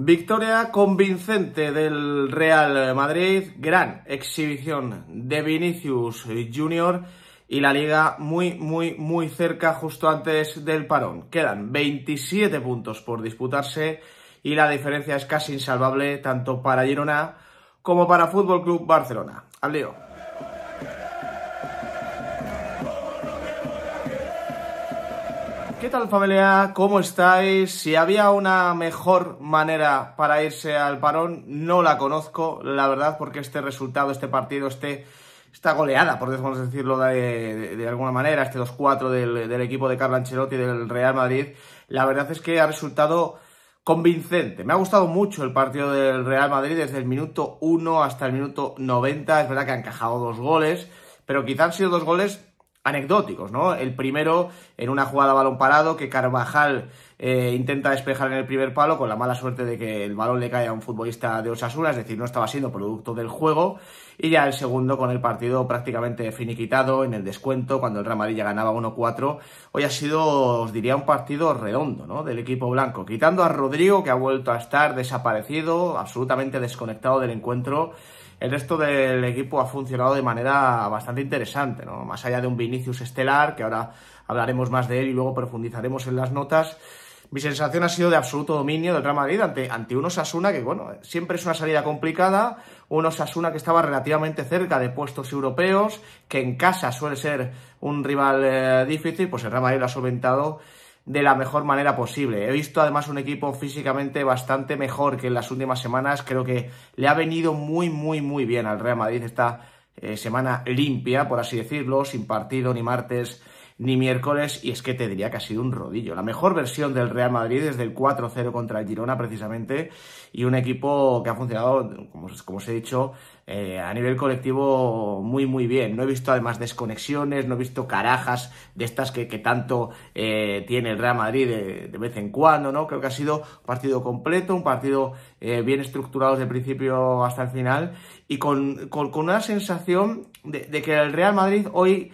Victoria convincente del Real Madrid, gran exhibición de Vinicius Junior y la liga muy, muy, muy cerca justo antes del parón. Quedan 27 puntos por disputarse y la diferencia es casi insalvable tanto para Girona como para Fútbol Club Barcelona. Al ¿Qué tal familia? ¿Cómo estáis? Si había una mejor manera para irse al parón, no la conozco, la verdad, porque este resultado, este partido, este, está goleada, por decirlo de, alguna manera, este 2-4 del, equipo de Carlo Ancelotti del Real Madrid, la verdad es que ha resultado convincente. Me ha gustado mucho el partido del Real Madrid desde el minuto 1 hasta el minuto 90. Es verdad que han encajado dos goles, pero quizás han sido dos goles anecdóticos, ¿no? El primero, en una jugada balón parado, que Carvajal eh, intenta despejar en el primer palo, con la mala suerte de que el balón le cae a un futbolista de Osasuna, es decir, no estaba siendo producto del juego. Y ya el segundo, con el partido prácticamente finiquitado, en el descuento, cuando el Real ganaba 1-4. Hoy ha sido, os diría, un partido redondo, ¿no? Del equipo blanco. Quitando a Rodrigo, que ha vuelto a estar desaparecido, absolutamente desconectado del encuentro el resto del equipo ha funcionado de manera bastante interesante, ¿no? Más allá de un Vinicius estelar, que ahora hablaremos más de él y luego profundizaremos en las notas. Mi sensación ha sido de absoluto dominio del Real Madrid ante, ante un Osasuna que, bueno, siempre es una salida complicada, un Osasuna que estaba relativamente cerca de puestos europeos, que en casa suele ser un rival eh, difícil, pues el Real Madrid lo ha solventado de la mejor manera posible. He visto además un equipo físicamente bastante mejor que en las últimas semanas. Creo que le ha venido muy, muy, muy bien al Real Madrid esta eh, semana limpia, por así decirlo, sin partido ni martes ni miércoles, y es que te diría que ha sido un rodillo. La mejor versión del Real Madrid es del 4-0 contra el Girona, precisamente, y un equipo que ha funcionado, como, como os he dicho, eh, a nivel colectivo muy, muy bien. No he visto además desconexiones, no he visto carajas de estas que, que tanto eh, tiene el Real Madrid de, vez en cuando, ¿no? Creo que ha sido un partido completo, un partido eh, bien estructurado desde el principio hasta el final y con, con, una sensación de que el Real Madrid hoy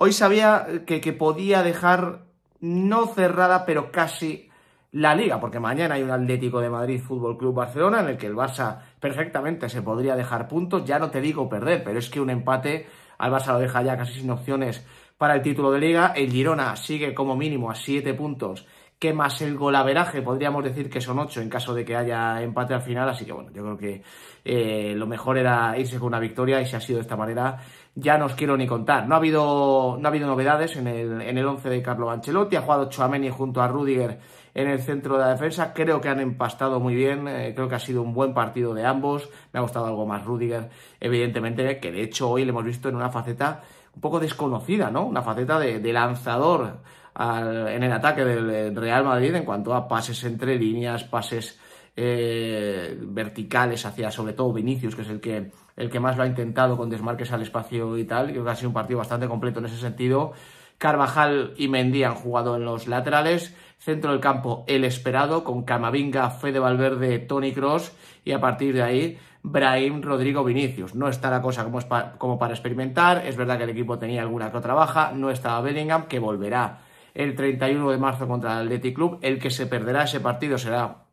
Hoy sabía que, podía dejar no cerrada, pero casi la liga, porque mañana hay un Atlético de Madrid Fútbol Club Barcelona en el que el Barça perfectamente se podría dejar puntos, ya no te digo perder, pero es que un empate al Barça lo deja ya casi sin opciones para el título de liga, el Girona sigue como mínimo a 7 puntos que más el golaveraje, podríamos decir que son 8 en caso de que haya empate al final, así que bueno, yo creo que eh, lo mejor era irse con una victoria y si ha sido de esta manera, ya no os quiero ni contar. No ha habido, no ha habido novedades en el, en el 11 de Carlo Ancelotti, ha jugado Chuameni junto a Rudiger en el centro de la defensa, creo que han empastado muy bien, eh, creo que ha sido un buen partido de ambos, me ha gustado algo más Rudiger, evidentemente, que de hecho hoy le hemos visto en una faceta un poco desconocida, ¿no? Una faceta de lanzador en el ataque del Real Madrid en cuanto a pases entre líneas, pases eh, verticales hacia sobre todo Vinicius, que es el que, el que más lo ha intentado con desmarques al espacio y tal. Creo que ha sido un partido bastante completo en ese sentido. Carvajal y Mendy han jugado en los laterales. Centro del campo, el esperado, con Camavinga, Fede Valverde, Tony Cross. Y a partir de ahí, Brahim, Rodrigo, Vinicius. No está la cosa como, es como para experimentar. Es verdad que el equipo tenía alguna que otra baja. No estaba Bellingham, que volverá el 31 de marzo contra el Athletic Club. El que se perderá ese partido será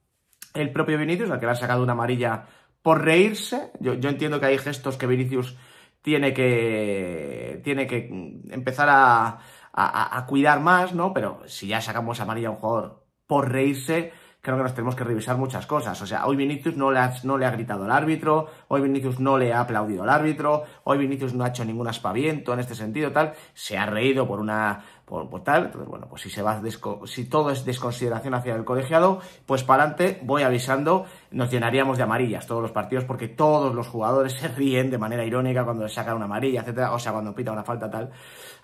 el propio Vinicius, al que le ha sacado una amarilla por reírse. Yo, entiendo que hay gestos que Vinicius tiene que, tiene que empezar a, cuidar más, ¿no? Pero si ya sacamos amarilla a un jugador por reírse, creo que nos tenemos que revisar muchas cosas. O sea, hoy Vinicius no le, ha, no le ha gritado al árbitro, hoy Vinicius no le ha aplaudido al árbitro, hoy Vinicius no ha hecho ningún aspaviento en este sentido, tal. Se ha reído por una por, tal. Entonces, bueno, pues si, se va si todo es desconsideración hacia el colegiado, pues para adelante voy avisando, nos llenaríamos de amarillas todos los partidos porque todos los jugadores se ríen de manera irónica cuando les sacan una amarilla, etcétera, o sea, cuando pita una falta tal.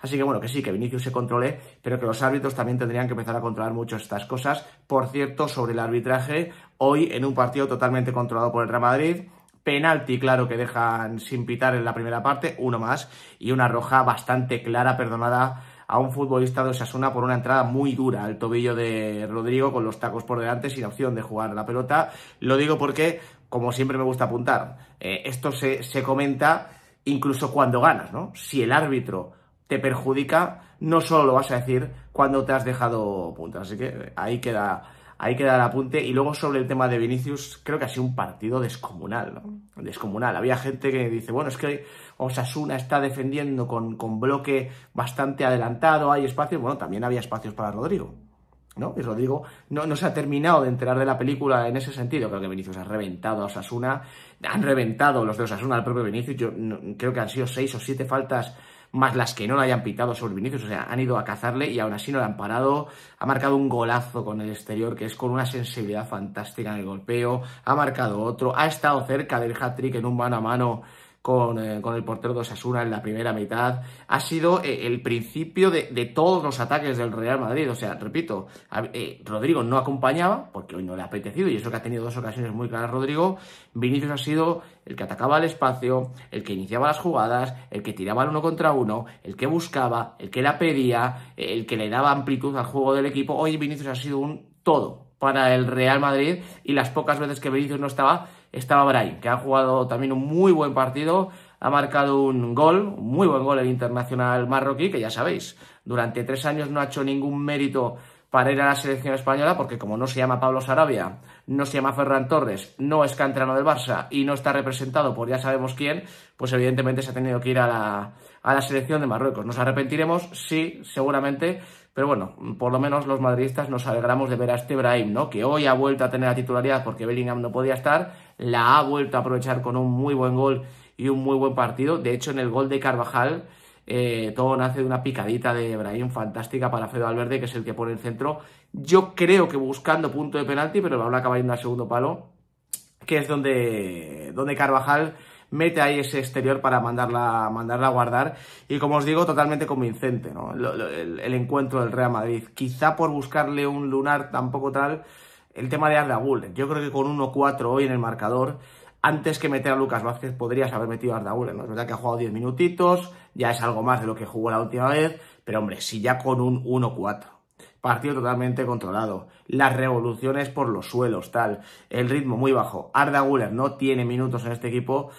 Así que bueno, que sí, que Vinicius se controle, pero que los árbitros también tendrían que empezar a controlar mucho estas cosas. Por cierto, sobre el arbitraje, hoy en un partido totalmente controlado por el Real Madrid, penalti claro que dejan sin pitar en la primera parte, uno más, y una roja bastante clara, perdonada a un futbolista de Osasuna por una entrada muy dura al tobillo de Rodrigo con los tacos por delante sin opción de jugar la pelota. Lo digo porque, como siempre me gusta apuntar, eh, esto se, se comenta incluso cuando ganas, ¿no? Si el árbitro te perjudica, no solo lo vas a decir cuando te has dejado puntas. Así que ahí queda hay que dar apunte. Y luego sobre el tema de Vinicius, creo que ha sido un partido descomunal, Descomunal. Había gente que dice, bueno, es que Osasuna está defendiendo con, con bloque bastante adelantado, hay espacios. Bueno, también había espacios para Rodrigo. ¿no? Y Rodrigo no, no se ha terminado de enterar de la película en ese sentido. Creo que Vinicius ha reventado a Osasuna, han reventado los de Osasuna al propio Vinicius. Yo creo que han sido seis o siete faltas más las que no lo hayan pitado sobre Vinicius. O sea, han ido a cazarle y aún así no le han parado. Ha marcado un golazo con el exterior, que es con una sensibilidad fantástica en el golpeo. Ha marcado otro. Ha estado cerca del hat-trick en un mano a mano eh, con, el portero de Osasuna en la primera mitad, ha sido eh, el principio de, todos los ataques del Real Madrid. O sea, repito, eh, Rodrigo no acompañaba, porque hoy no le ha apetecido, y eso que ha tenido dos ocasiones muy claras Rodrigo, Vinicius ha sido el que atacaba el espacio, el que iniciaba las jugadas, el que tiraba el uno contra uno, el que buscaba, el que la pedía, el que le daba amplitud al juego del equipo. Hoy Vinicius ha sido un todo para el Real Madrid y las pocas veces que Vinicius no estaba estaba Brahim, que ha jugado también un muy buen partido, ha marcado un gol, un muy buen gol el internacional marroquí, que ya sabéis, durante tres años no ha hecho ningún mérito para ir a la selección española, porque como no se llama Pablo Sarabia, no se llama Ferran Torres, no es canterano del Barça y no está representado por ya sabemos quién, pues evidentemente se ha tenido que ir a la, a la selección de Marruecos. ¿Nos arrepentiremos? Sí, seguramente, pero bueno, por lo menos los madridistas nos alegramos de ver a este Brahim, ¿no? que hoy ha vuelto a tener la titularidad porque Bellingham no podía estar la ha vuelto a aprovechar con un muy buen gol y un muy buen partido. De hecho, en el gol de Carvajal, eh, todo nace de una picadita de Ebrahim fantástica para Fede Valverde, que es el que pone el centro. Yo creo que buscando punto de penalti, pero el balón acaba yendo al segundo palo, que es donde, donde Carvajal mete ahí ese exterior para mandarla, a guardar. Y como os digo, totalmente convincente el encuentro del Real Madrid. Quizá por buscarle un lunar tampoco tal el tema de Arda Gullen, Yo creo que con 1-4 hoy en el marcador, antes que meter a Lucas Vázquez podrías haber metido a Arda ¿no? Es verdad que ha jugado 10 minutitos, ya es algo más de lo que jugó la última vez, pero hombre, si ya con un 1-4 Partido totalmente controlado. Las revoluciones por los suelos, tal. El ritmo muy bajo. Arda Güler no tiene minutos en este equipo.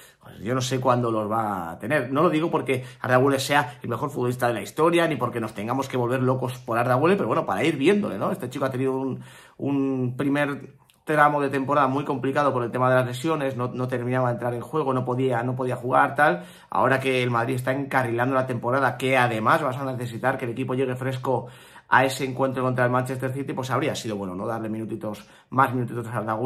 yo no sé cuándo los va a tener. No lo digo porque Arda Güler sea el mejor futbolista de la historia, ni porque nos tengamos que volver locos por Arda Güler pero bueno, para ir viéndole, ¿no? Este chico ha tenido un primer tramo de temporada muy complicado por el tema de las lesiones, no, terminaba de entrar en juego, no podía, no podía jugar, tal. Ahora que el Madrid está encarrilando la temporada, que además vas a necesitar que el equipo llegue fresco a ese encuentro contra el Manchester City, pues habría sido bueno, ¿no? Darle minutitos, más minutitos a la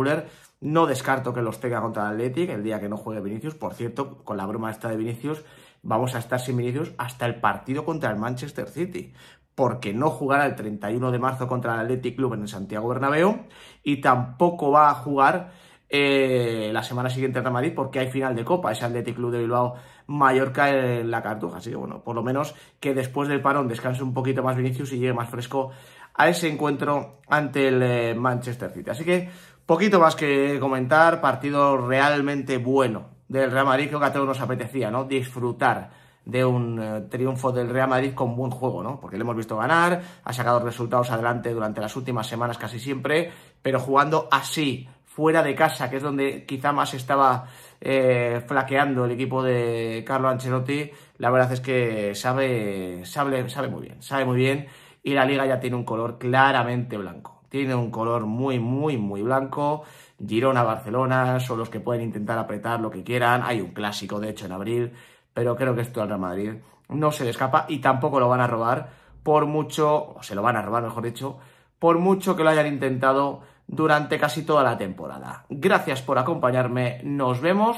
No descarto que los tenga contra el Athletic el día que no juegue Vinicius. Por cierto, con la broma esta de Vinicius, vamos a estar sin Vinicius hasta el partido contra el Manchester City porque no jugará el 31 de marzo contra el Athletic Club en el Santiago Bernabéu y tampoco va a jugar eh, la semana siguiente a Madrid porque hay final de Copa, Ese Athletic Club de Bilbao Mallorca en la Cartuja. Así que bueno, por lo menos que después del parón descanse un poquito más Vinicius y llegue más fresco a ese encuentro ante el eh, Manchester City. Así que poquito más que comentar, partido realmente bueno del Real Madrid, que a todos nos apetecía, ¿no? Disfrutar de un eh, triunfo del Real Madrid con buen juego, ¿no? Porque le hemos visto ganar, ha sacado resultados adelante durante las últimas semanas casi siempre, pero jugando así, fuera de casa, que es donde quizá más estaba eh, flaqueando el equipo de Carlo Ancelotti, la verdad es que sabe, sabe, sabe muy bien, sabe muy bien, y la liga ya tiene un color claramente blanco. Tiene un color muy, muy, muy blanco. Girona, Barcelona son los que pueden intentar apretar lo que quieran. Hay un clásico, de hecho, en abril pero creo que esto al Real Madrid no se le escapa y tampoco lo van a robar por mucho, o se lo van a robar mejor dicho, por mucho que lo hayan intentado durante casi toda la temporada. Gracias por acompañarme, nos vemos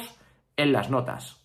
en las notas.